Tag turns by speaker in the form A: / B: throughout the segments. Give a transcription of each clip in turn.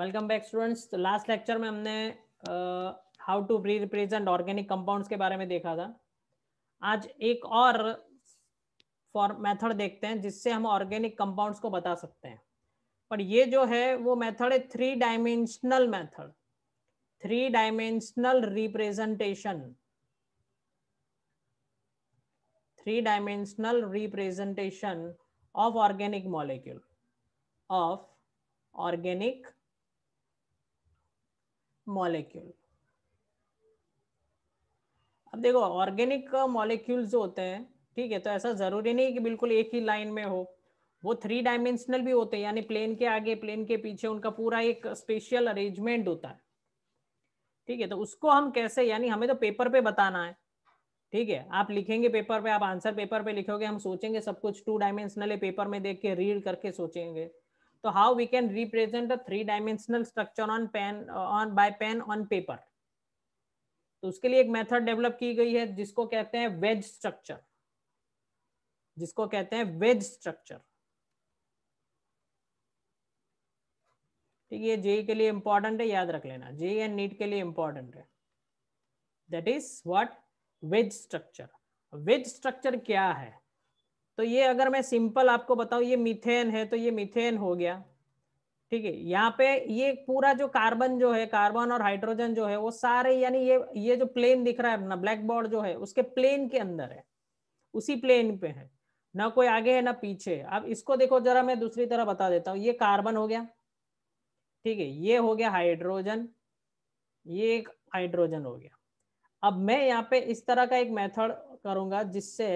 A: Welcome back students तो last lecture में हमने how to re represent organic compounds के बारे में देखा था आज एक और फॉर मेथड देखते हैं जिससे हम ऑर्गेनिक कंपाउंड्स को बता सकते हैं पर ये जो है वो मेथड है three dimensional method three dimensional representation three dimensional representation of organic molecule of organic molecule अब देखो ऑर्गेनिक मॉलिक्यूल जो होते हैं ठीक है तो ऐसा जरूरी नहीं कि बिल्कुल एक ही लाइन में हो वो थ्री डायमेंशनल भी होते हैं यानी प्लेन के आगे प्लेन के पीछे उनका पूरा एक स्पेशल अरेंजमेंट होता है ठीक है तो उसको हम कैसे यानी हमें तो पेपर पे बताना है ठीक है आप लिखेंगे पेपर पे आप आंसर पेपर पे लिखोगे हम सोचेंगे सब कुछ टू डायमेंशनल पेपर में देख के रीड करके सोचेंगे So तो how we can represent a three-dimensional structure on pen uh, on by pen on paper? तो उसके लिए एक मेथड डेवलप की गई है जिसको कहते हैं वेज स्ट्रक्चर जिसको कहते हैं वेज स्ट्रक्चर ठीक है जेई के लिए इंपॉर्टेंट है याद रख लेना जेई एंड नीट के लिए इंपॉर्टेंट है that is what wedge structure wedge structure क्या है तो ये अगर मैं सिंपल आपको बताऊं ये मीथेन है तो ये मीथेन हो गया ठीक है यहाँ पे ये पूरा जो कार्बन जो है कार्बन और हाइड्रोजन जो है वो सारे यानी ये ये जो प्लेन दिख रहा है अपना ब्लैक बोर्ड जो है उसके प्लेन के अंदर है उसी प्लेन पे है ना कोई आगे है ना पीछे अब इसको देखो जरा मैं दूसरी तरह बता देता हूँ ये कार्बन हो गया ठीक है ये हो गया हाइड्रोजन ये एक हाइड्रोजन हो गया अब मैं यहाँ पे इस तरह का एक मेथड करूंगा जिससे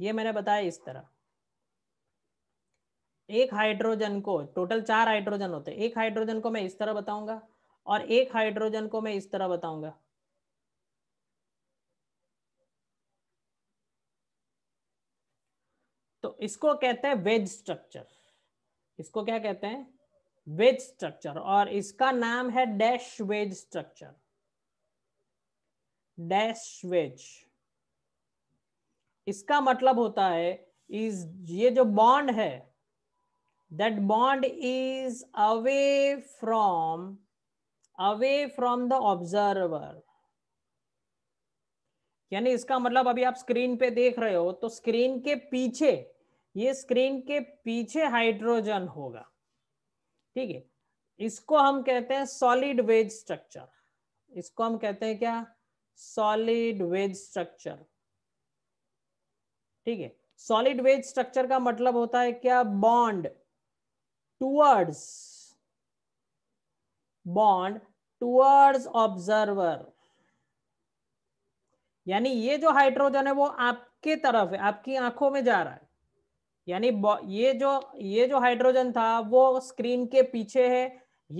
A: ये मैंने बताया इस तरह एक हाइड्रोजन को टोटल चार हाइड्रोजन होते हैं एक हाइड्रोजन को मैं इस तरह बताऊंगा और एक हाइड्रोजन को मैं इस तरह बताऊंगा तो इसको कहते हैं वेज स्ट्रक्चर इसको क्या कहते हैं वेज स्ट्रक्चर और इसका नाम है dash wedge structure dash wedge इसका मतलब होता है इज ये जो बॉन्ड है that bond is away from away from the observer यानी इसका मतलब अभी आप स्क्रीन पे देख रहे हो तो स्क्रीन के पीछे ये स्क्रीन के पीछे हाइड्रोजन होगा ठीक है इसको हम कहते हैं सॉलिड वेज स्ट्रक्चर इसको हम कहते हैं क्या सॉलिड वेज स्ट्रक्चर ठीक है सॉलिड वेज स्ट्रक्चर का मतलब होता है क्या bond towards bond towards observer यानी ये जो हाइड्रोजन है वो आपके तरफ है आपकी आंखों में जा रहा है यानी ये जो ये जो हाइड्रोजन था वो स्क्रीन के पीछे है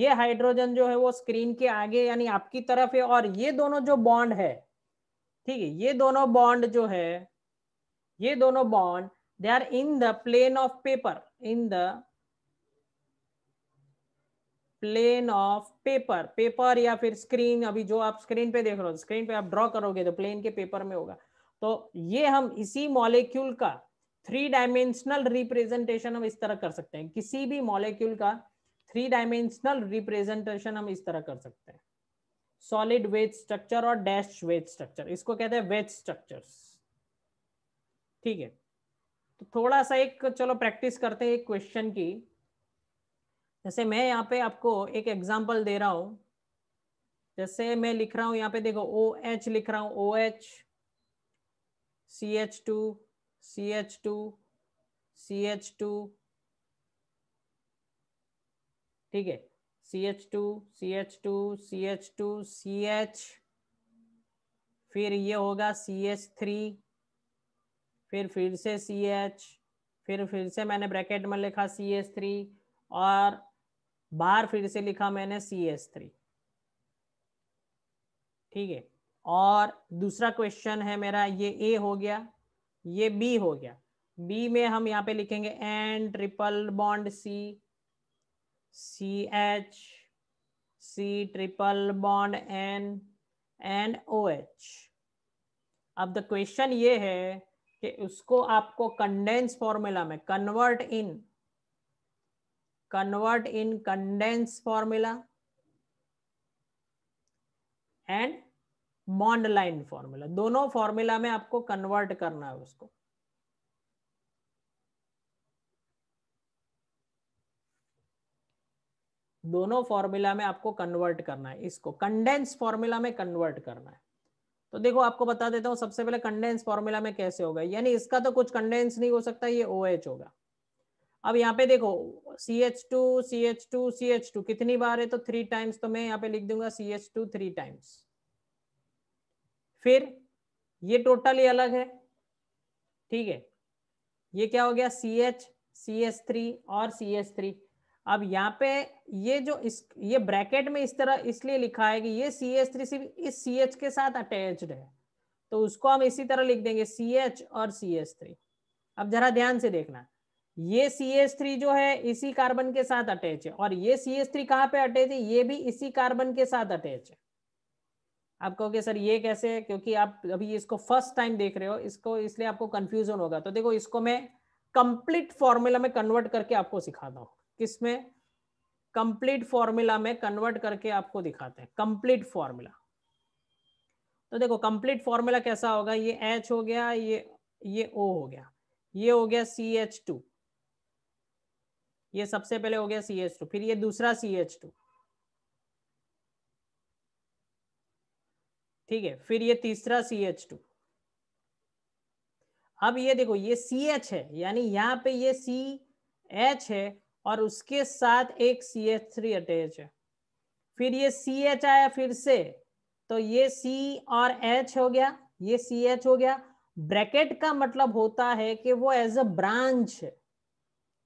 A: ये हाइड्रोजन जो है वो स्क्रीन के आगे यानी आपकी तरफ है और ये दोनों जो बॉन्ड है ठीक है ये दोनों बॉन्ड जो है ये दोनों bond they are in the plane of paper in the plane of paper paper या फिर स्क्रीन अभी जो आप स्क्रीन पे देख रहे हो स्क्रीन पे आप ड्रॉ करोगे तो प्लेन के पेपर में होगा तो ये हम इसी मॉलिक्यूल का थ्री डायमेंशनल रिप्रेजेंटेशन हम इस तरह कर सकते हैं किसी भी मॉलिक्यूल का थ्री डायमेंशनल रिप्रेजेंटेशन हम इस तरह कर सकते हैं सॉलिड वेज स्ट्रक्चर और डैश वेज स्ट्रक्चर इसको कहते हैं वेज स्ट्रक्चर्स ठीक है तो थोड़ा सा एक चलो प्रैक्टिस करते हैं एक क्वेश्चन की जैसे मैं यहाँ पे आपको एक एग्जाम्पल दे रहा हूं जैसे मैं लिख रहा हूं यहाँ पे देखो ओ एच लिख रहा हूं O H C H two C H two C H two ठीक है C H two C H two C H two C H फिर ये होगा सी एच थ्री फिर फिर से सी एच फिर फिर से मैंने ब्रैकेट में लिखा सी एस थ्री और बाहर फिर से लिखा मैंने सी एस थ्री ठीक है और दूसरा क्वेश्चन है मेरा ये ए हो गया ये बी हो गया बी में हम यहाँ पे लिखेंगे N triple bond C C H C triple bond N N O H अब द क्वेश्चन ये है कि उसको आपको कंडेंस फॉर्मूला में convert in convert in condense formula and bond line formula दोनों फॉर्मूला में आपको कन्वर्ट करना है उसको दोनों फॉर्मूला में आपको कन्वर्ट करना है इसको कंडेंस फॉर्मूला में कन्वर्ट करना है तो देखो आपको बता देता हूँ सबसे पहले कंडेंस फॉर्मूला में कैसे होगा यानी इसका तो कुछ कंडेंस नहीं हो सकता ये ओ OH होगा अब यहाँ पे देखो C H two C H two C H two कितनी बार है तो थ्री टाइम्स तो मैं यहाँ पे लिख दूंगा C H two three times फिर ये टोटल ही अलग है ठीक है ये क्या हो गया C H C S three और सी एस थ्री अब यहाँ पे ये जो इस ये ब्रैकेट में इस तरह इसलिए लिखा है कि ये सी एच थ्री सिर्फ इस सी एच के साथ अटैच्ड है तो उसको हम इसी तरह लिख देंगे सी एच और सी एच थ्री अब जरा ध्यान से देखना ये सी एच थ्री जो है इसी कार्बन के साथ अटैच है और ये सी एच थ्री कहाँ पे अटैच है ये भी इसी कार्बन के साथ अटैच है आप कहोगे सर ये कैसे है क्योंकि आप अभी इसको फर्स्ट टाइम देख रहे हो इसको इसलिए आपको कंफ्यूजन होगा तो देखो इसको मैं कंप्लीट फॉर्मूला में कन्वर्ट करके आपको सिखाता हूँ किसमें कंप्लीट फॉर्मूला में कन्वर्ट करके आपको दिखाते हैं कंप्लीट फॉर्मूला तो देखो कंप्लीट फॉर्मूला कैसा होगा ये एच हो गया ये ये ओ हो गया ये हो गया सी एच टू ये सबसे पहले हो गया सी एच टू फिर ये दूसरा सी एच टू ठीक है फिर ये तीसरा सी एच टू अब ये देखो ये सी एच है यानी यहां पे ये सी एच है और उसके साथ एक सी एच थ्री अटैच है फिर ये सी एच आया फिर से तो ये सी और एच हो गया ये सी एच हो गया ब्रैकेट का मतलब होता है कि वो एज अ ब्रांच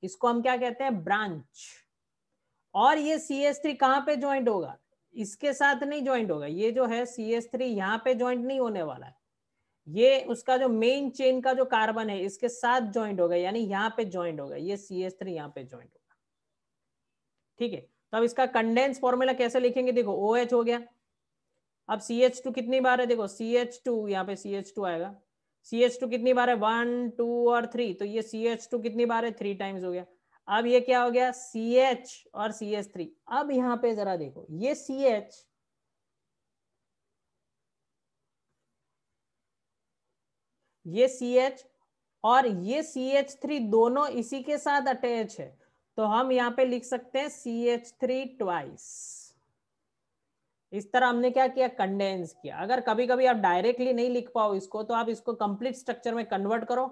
A: इसको हम क्या कहते हैं ब्रांच और ये सी एस थ्री कहां पर ज्वाइंट होगा इसके साथ नहीं ज्वाइंट होगा ये जो है सी एस थ्री यहां पर ज्वाइंट नहीं होने वाला है ये उसका जो मेन चेन का जो कार्बन है इसके साथ ज्वाइंट होगा यानी यहाँ पे ज्वाइंट होगा ये सी एस थ्री यहाँ पे ज्वाइंट होगा ठीक है तो अब इसका कंडेंस फॉर्मूला कैसे लिखेंगे देखो ओ OH हो गया अब सी एच टू कितनी बार है देखो सी एच टू यहाँ पे सी एच टू आएगा सी एच टू कितनी बार है वन टू और थ्री तो ये सी एच टू कितनी बार है थ्री टाइम्स हो गया अब ये क्या हो गया सी एच और सी एच थ्री अब यहाँ पे जरा देखो ये सी एच ये सी एच और ये सी एच थ्री दोनों इसी के साथ अटैच है तो हम यहाँ पे लिख सकते हैं सी एच थ्री ट्वाइस इस तरह हमने क्या किया कंडेंस किया अगर कभी कभी आप डायरेक्टली नहीं लिख पाओ इसको तो आप इसको कंप्लीट स्ट्रक्चर में कन्वर्ट करो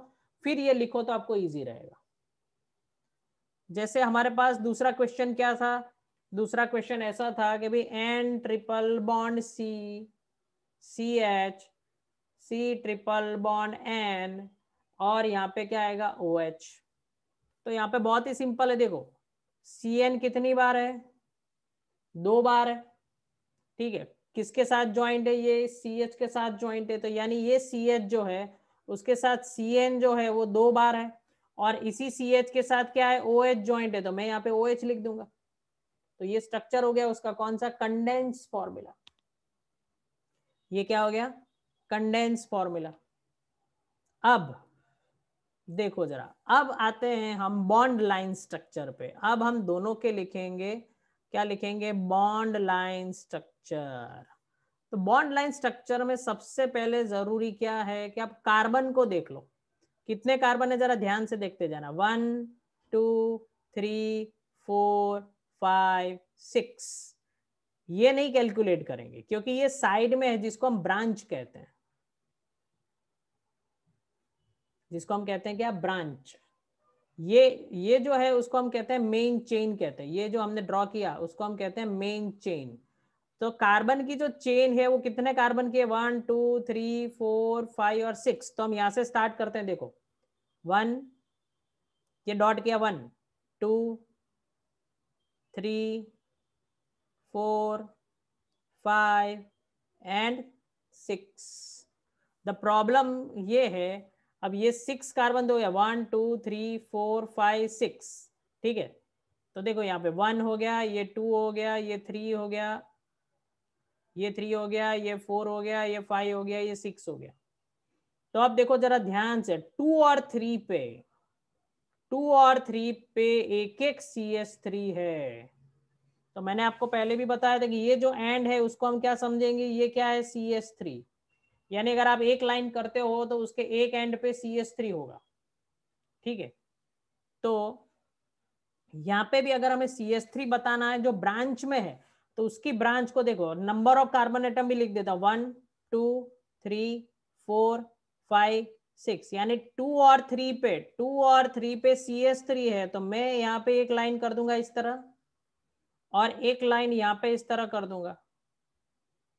A: फिर ये लिखो तो आपको इजी रहेगा जैसे हमारे पास दूसरा क्वेश्चन क्या था दूसरा क्वेश्चन ऐसा था कि भाई N triple bond C C H C triple bond N और यहाँ पे क्या आएगा ओ OH. एच तो यहाँ पे बहुत ही सिंपल है देखो सी एन कितनी बार है दो बार है ठीक है किसके साथ ज्वाइंट है ये सी एच के साथ ज्वाइंट है तो यानी ये सी एच जो है उसके साथ सी एन जो है वो दो बार है और इसी सी एच के साथ क्या है ओ एच ज्वाइंट है तो मैं यहाँ पे ओ एच लिख दूंगा तो ये स्ट्रक्चर हो गया उसका कौन सा कंडेंस फॉर्मूला ये क्या हो गया कंडेंस फॉर्मूला अब देखो जरा अब आते हैं हम बॉन्ड लाइन स्ट्रक्चर पे अब हम दोनों के लिखेंगे क्या लिखेंगे बॉन्ड लाइन स्ट्रक्चर तो बॉन्ड लाइन स्ट्रक्चर में सबसे पहले जरूरी क्या है कि आप कार्बन को देख लो कितने कार्बन है जरा ध्यान से देखते जाना one two three four five six ये नहीं कैलकुलेट करेंगे क्योंकि ये साइड में है जिसको हम ब्रांच कहते हैं जिसको हम कहते हैं क्या ब्रांच ये ये जो है उसको हम कहते हैं मेन चेन कहते हैं ये जो हमने ड्रॉ किया उसको हम कहते हैं मेन चेन तो कार्बन की जो चेन है वो कितने कार्बन की है one two three four five और सिक्स तो हम यहां से स्टार्ट करते हैं देखो वन ये डॉट किया one two three four five and six the problem ये है अब ये सिक्स कार्बन दो या one two three four five six ठीक है तो देखो यहाँ पे वन हो गया ये टू हो गया ये थ्री हो गया ये थ्री हो गया ये फोर हो गया ये फाइव हो गया ये सिक्स हो गया तो अब देखो जरा ध्यान से टू और थ्री पे टू और थ्री पे एक एक सी एस थ्री है तो मैंने आपको पहले भी बताया था कि ये जो एंड है उसको हम क्या समझेंगे ये क्या है सी एस थ्री यानी अगर आप एक लाइन करते हो तो उसके एक एंड पे सी एस थ्री होगा ठीक है तो यहाँ पे भी अगर हमें सी एस थ्री बताना है जो ब्रांच में है तो उसकी ब्रांच को देखो नंबर ऑफ कार्बन एटम भी लिख देता one two three four five six यानी टू और थ्री पे टू और थ्री पे सी एस थ्री है तो मैं यहाँ पे एक लाइन कर दूंगा इस तरह और एक लाइन यहाँ पे इस तरह कर दूंगा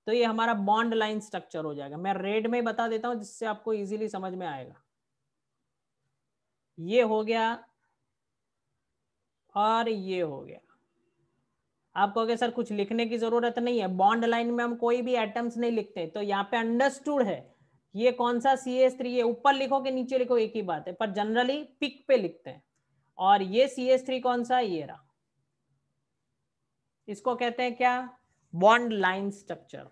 A: तो ये हमारा बॉन्ड लाइन स्ट्रक्चर हो जाएगा मैं रेड में बता देता हूं जिससे आपको इजीली समझ में आएगा ये हो गया और ये हो गया आप कहोगे सर कुछ लिखने की जरूरत नहीं है बॉन्ड लाइन में हम कोई भी एटम्स नहीं लिखते तो यहाँ पे अंडरस्टूड है ये कौन सा सी एस थ्री है ऊपर लिखो कि नीचे लिखो एक ही बात है पर जनरली पिक पे लिखते हैं और ये सी एस थ्री कौन सा है ये रहा इसको कहते हैं क्या बॉन्ड लाइन स्ट्रक्चर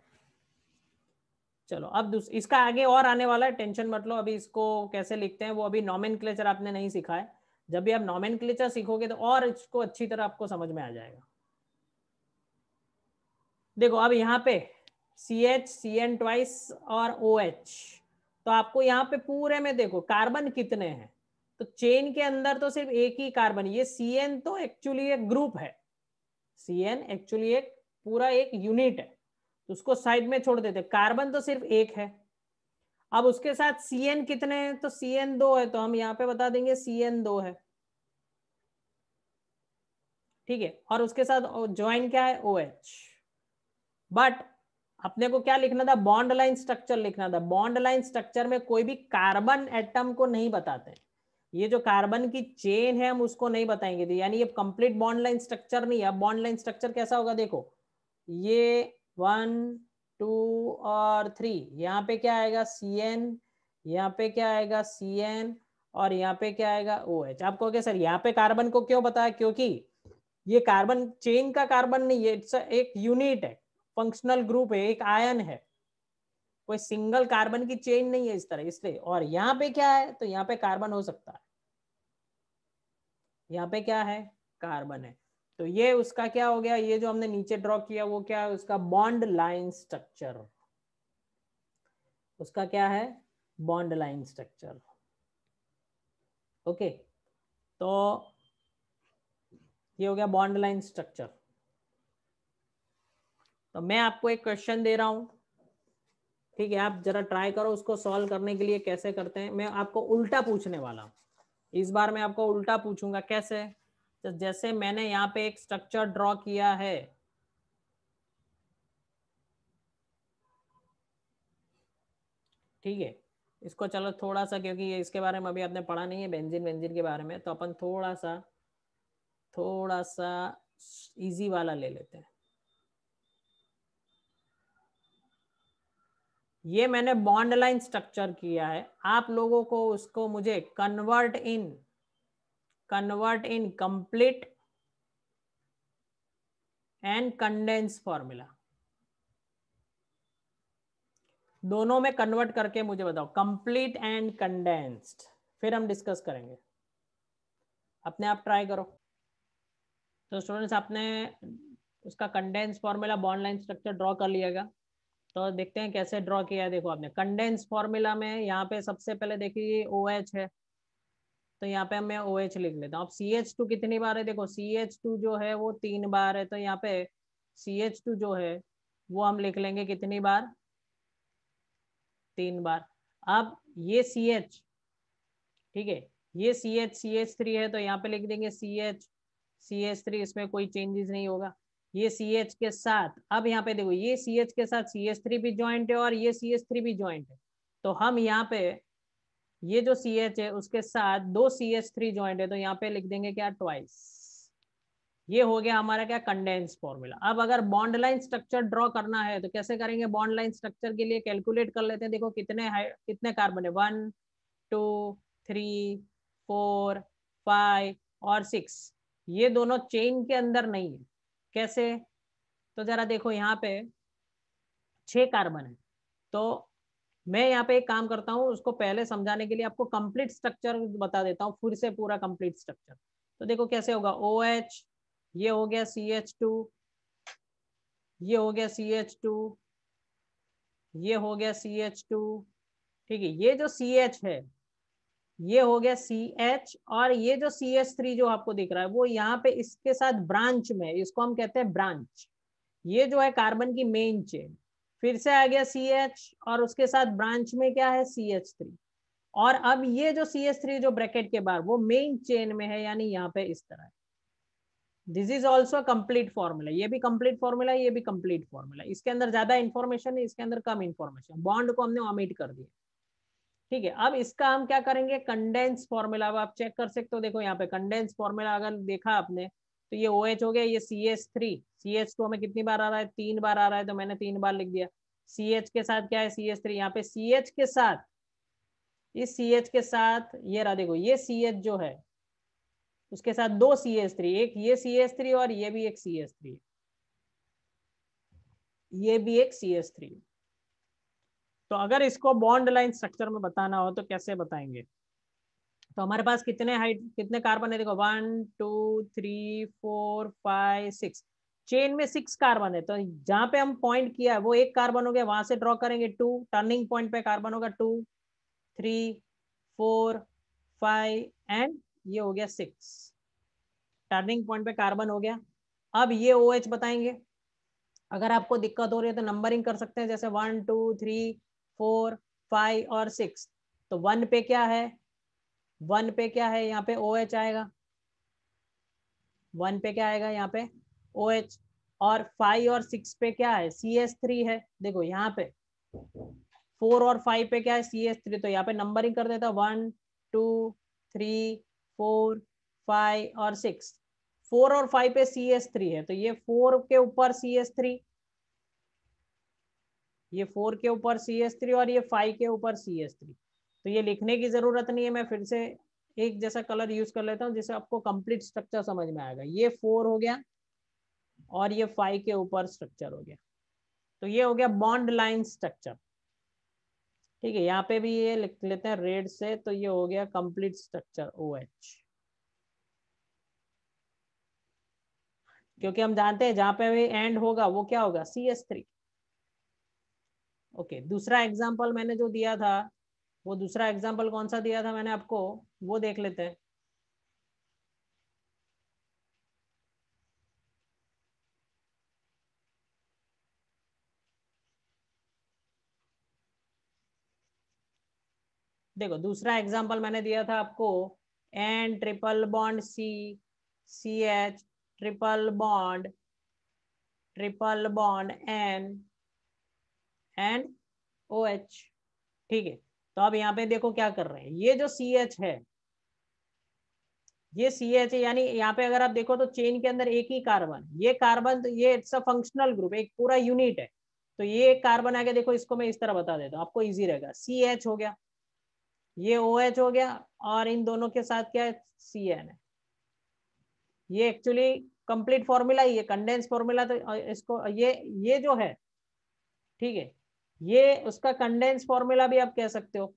A: चलो अब इसका आगे और आने वाला है टेंशन मतलब अभी इसको कैसे लिखते हैं वो अभी नॉमेन आपने नहीं सीखा है जब भी आप नॉमेन सीखोगे तो और इसको अच्छी तरह आपको समझ में आ जाएगा देखो अब यहाँ पे C H C N twice और ओ OH, एच तो आपको यहाँ पे पूरे में देखो कार्बन कितने हैं तो चेन के अंदर तो सिर्फ एक ही कार्बन ये सी एन तो एक्चुअली एक ग्रुप है सी एन एक्चुअली एक पूरा एक यूनिट है तो उसको साइड में छोड़ देते कार्बन तो सिर्फ एक है अब उसके साथ सी एन कितने हैं तो सी एन दो है तो हम यहाँ पे बता देंगे सी एन दो है ठीक है और उसके साथ ज्वाइन क्या है ओ एच बट अपने को क्या लिखना था बॉन्ड लाइन स्ट्रक्चर लिखना था बॉन्ड लाइन स्ट्रक्चर में कोई भी कार्बन एटम को नहीं बताते ये जो कार्बन की चेन है हम उसको नहीं बताएंगे यानी ये कंप्लीट बॉन्ड लाइन स्ट्रक्चर नहीं है बॉन्ड लाइन स्ट्रक्चर कैसा होगा देखो ये वन टू और थ्री यहाँ पे क्या आएगा सी एन यहाँ पे क्या आएगा सी एन और यहाँ पे क्या आएगा ओ एच आप कहोगे सर यहाँ पे कार्बन को क्यों बताया क्योंकि ये कार्बन चेन का कार्बन नहीं है इट्स एक यूनिट है फंक्शनल ग्रुप है एक आयन है कोई सिंगल कार्बन की चेन नहीं है इस तरह इसलिए और यहाँ पे क्या है तो यहाँ पे कार्बन हो सकता है यहाँ पे क्या है कार्बन है तो ये उसका क्या हो गया ये जो हमने नीचे ड्रॉ किया वो क्या है उसका बॉन्ड लाइन स्ट्रक्चर उसका क्या है बॉन्ड लाइन स्ट्रक्चर ओके तो ये हो गया बॉन्ड लाइन स्ट्रक्चर तो मैं आपको एक क्वेश्चन दे रहा हूं ठीक है आप जरा ट्राई करो उसको सॉल्व करने के लिए कैसे करते हैं मैं आपको उल्टा पूछने वाला हूं इस बार मैं आपको उल्टा पूछूंगा कैसे तो जैसे मैंने यहाँ पे एक स्ट्रक्चर ड्रॉ किया है ठीक है इसको चलो थोड़ा सा क्योंकि इसके बारे में अभी आपने पढ़ा नहीं है बेंजीन बेंजीन के बारे में तो अपन थोड़ा सा थोड़ा सा इजी वाला ले लेते हैं ये मैंने बॉन्ड लाइन स्ट्रक्चर किया है आप लोगों को उसको मुझे convert in convert in complete and condensed formula दोनों में कन्वर्ट करके मुझे बताओ कंप्लीट एंड कंडेंस्ड फिर हम डिस्कस करेंगे अपने आप ट्राई करो तो स्टूडेंट्स आपने उसका condense formula bond line structure draw कर लिएगा तो देखते हैं कैसे ड्रॉ किया है देखो आपने कंडेंस फॉर्मूला में यहाँ पे सबसे पहले देखिए ओ OH है तो यहाँ पे मैं ओ OH लिख लेता हूँ अब सी एच टू कितनी बार है देखो सी एच टू जो है वो तीन बार है तो यहाँ पे सी एच टू जो है वो हम लिख लेंगे कितनी बार तीन बार अब ये सी एच ठीक है ये C H C H three है तो यहाँ पे लिख देंगे C H C H three इसमें कोई चेंजेस नहीं होगा ये सी एच के साथ अब यहाँ पे देखो ये सी एच के साथ सी एच थ्री भी ज्वाइंट है और ये सी एच थ्री भी ज्वाइंट है तो हम यहाँ पे ये जो सी एच है उसके साथ दो सी एच थ्री ज्वाइंट है तो यहाँ पे लिख देंगे क्या ट्वाइस ये हो गया हमारा क्या कंडेंस फॉर्मूला अब अगर बॉन्ड लाइन स्ट्रक्चर ड्रॉ करना है तो कैसे करेंगे बॉन्ड लाइन स्ट्रक्चर के लिए कैलकुलेट कर लेते हैं देखो कितने कितने कार्बन है one two three four five और सिक्स ये दोनों चेन के अंदर नहीं है कैसे तो जरा देखो यहाँ पे छ कार्बन है तो मैं यहाँ पे एक काम करता हूँ उसको पहले समझाने के लिए आपको कंप्लीट स्ट्रक्चर बता देता हूँ फिर से पूरा कंप्लीट स्ट्रक्चर तो देखो कैसे होगा ओ एच ये हो गया सी एच टू ये हो गया सी एच टू ये हो गया सी एच टू ठीक है ये जो सी एच है ये हो गया सी एच और ये जो सी एच थ्री जो आपको दिख रहा है वो यहाँ पे इसके साथ ब्रांच में इसको हम कहते हैं ब्रांच ये जो है कार्बन की मेन चेन फिर से आ गया सी एच और उसके साथ ब्रांच में क्या है सी एच थ्री और अब ये जो सी एच थ्री जो ब्रैकेट के बाहर वो मेन चेन में है यानी यहाँ पे इस तरह है this is also complete formula ये भी कम्प्लीट फॉर्मूला ये भी कम्प्लीट फॉर्मूला इसके अंदर ज्यादा इन्फॉर्मेशन है इसके अंदर कम इन्फॉर्मेशन बॉन्ड को हमने ऑमिट कर दिया ठीक है अब इसका हम क्या करेंगे कंडेंस फॉर्मूला अब आप चेक कर सकते हो देखो यहाँ पे कंडेंस फॉर्मूला अगर देखा आपने तो ये ओ OH हो गया ये C S three C H two हमें कितनी बार आ रहा है तीन बार आ रहा है तो मैंने तीन बार लिख दिया सी एच के साथ क्या है सी एच थ्री यहाँ पे सी एच के साथ इस सी एच के साथ ये रहा देखो ये सी एच जो है उसके साथ दो सी एच थ्री एक ये सी एच थ्री और ये भी एक सी एच थ्री ये भी एक सी एच थ्री तो अगर इसको बॉन्ड लाइन स्ट्रक्चर में बताना हो तो कैसे बताएंगे तो हमारे पास कितने हाइट कितने कार्बन है देखो one two three four five six chain में सिक्स कार्बन है तो जहां पे हम पॉइंट किया है वो एक कार्बन हो गया वहां से ड्रॉ करेंगे टू टर्निंग पॉइंट पे कार्बन होगा two three four five and ये हो गया सिक्स टर्निंग पॉइंट पे कार्बन हो गया अब ये ओ OH बताएंगे अगर आपको दिक्कत हो रही है तो नंबरिंग कर सकते हैं जैसे one two three four five और सिक्स तो वन पे क्या है वन पे क्या है यहाँ पे ओ OH आएगा वन पे क्या आएगा यहाँ पे OH, और फाइव और सिक्स पे क्या है सी एस थ्री है देखो यहाँ पे फोर और फाइव पे क्या है सी एस थ्री तो यहाँ पे नंबरिंग कर देता one two three four five और सिक्स फोर और फाइव पे सी एस थ्री है तो ये फोर के ऊपर सी एस थ्री ये फोर के ऊपर सी एस थ्री और ये फाइव के ऊपर सी एस थ्री तो ये लिखने की जरूरत नहीं है मैं फिर से एक जैसा कलर यूज कर लेता हूँ जिससे आपको कंप्लीट स्ट्रक्चर समझ में आएगा ये फोर हो गया और ये फाइव के ऊपर स्ट्रक्चर हो गया तो ये हो गया बॉन्ड लाइन स्ट्रक्चर ठीक है यहाँ पे भी ये लिख लेते हैं रेड से तो ये हो गया कंप्लीट स्ट्रक्चर ओ एच क्योंकि हम जानते हैं जहां पे भी एंड होगा वो क्या होगा सी एस थ्री ओके दूसरा एग्जाम्पल मैंने जो दिया था वो दूसरा एग्जाम्पल कौन सा दिया था मैंने आपको वो देख लेते हैं देखो दूसरा एग्जाम्पल मैंने दिया था आपको N triple bond C C H triple bond triple bond N and O H ठीक है तो अब यहाँ पे देखो क्या कर रहे हैं ये जो सी एच है ये सी एच है यानी यहाँ पे अगर आप देखो तो चेन के अंदर एक ही कार्बन ये कार्बन तो ये इट्स अ फंक्शनल ग्रुप एक पूरा यूनिट है तो ये कार्बन आगे देखो इसको मैं इस तरह बता देता हूँ आपको इजी रहेगा सी एच हो गया ये ओ OH हो गया और इन दोनों के साथ क्या है सी एन है ये एक्चुअली कंप्लीट फॉर्मूला ही ये कंडेंस फॉर्मूला तो इसको ये ये जो है ठीक है ये उसका कंडेंस फॉर्मूला भी आप कह सकते हो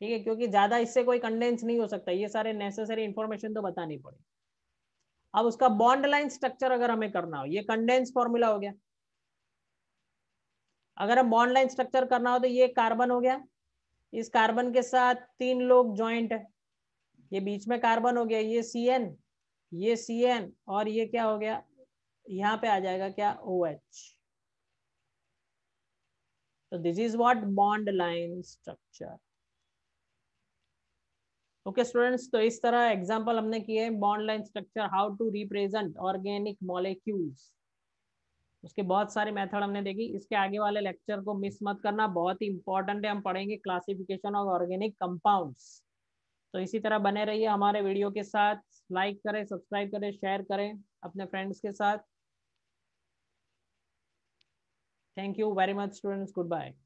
A: ठीक है क्योंकि ज्यादा इससे कोई कंडेंस नहीं हो सकता ये सारे नेसेसरी इंफॉर्मेशन तो बतानी पड़ेगी अब उसका बॉन्ड लाइन स्ट्रक्चर अगर हमें करना हो ये कंडेंस फॉर्मूला हो गया अगर हम बॉन्ड लाइन स्ट्रक्चर करना हो तो ये कार्बन हो गया इस कार्बन के साथ तीन लोग ज्वाइंट है ये बीच में कार्बन हो गया ये सी एन ये सी एन और ये क्या हो गया यहाँ पे आ जाएगा क्या ओ एच तो this is what bond line structure okay students तो इस तरह एग्जांपल हमने किए bond line structure how to represent organic molecules उसके बहुत सारे मेथड हमने देखी इसके आगे वाले लेक्चर को मिस मत करना बहुत ही इंपॉर्टेंट है हम पढ़ेंगे क्लासिफिकेशन ऑफ ऑर्गेनिक कंपाउंड्स तो इसी तरह बने रहिए हमारे वीडियो के साथ लाइक करें सब्सक्राइब करें शेयर करें अपने फ्रेंड्स के साथ thank you very much students good bye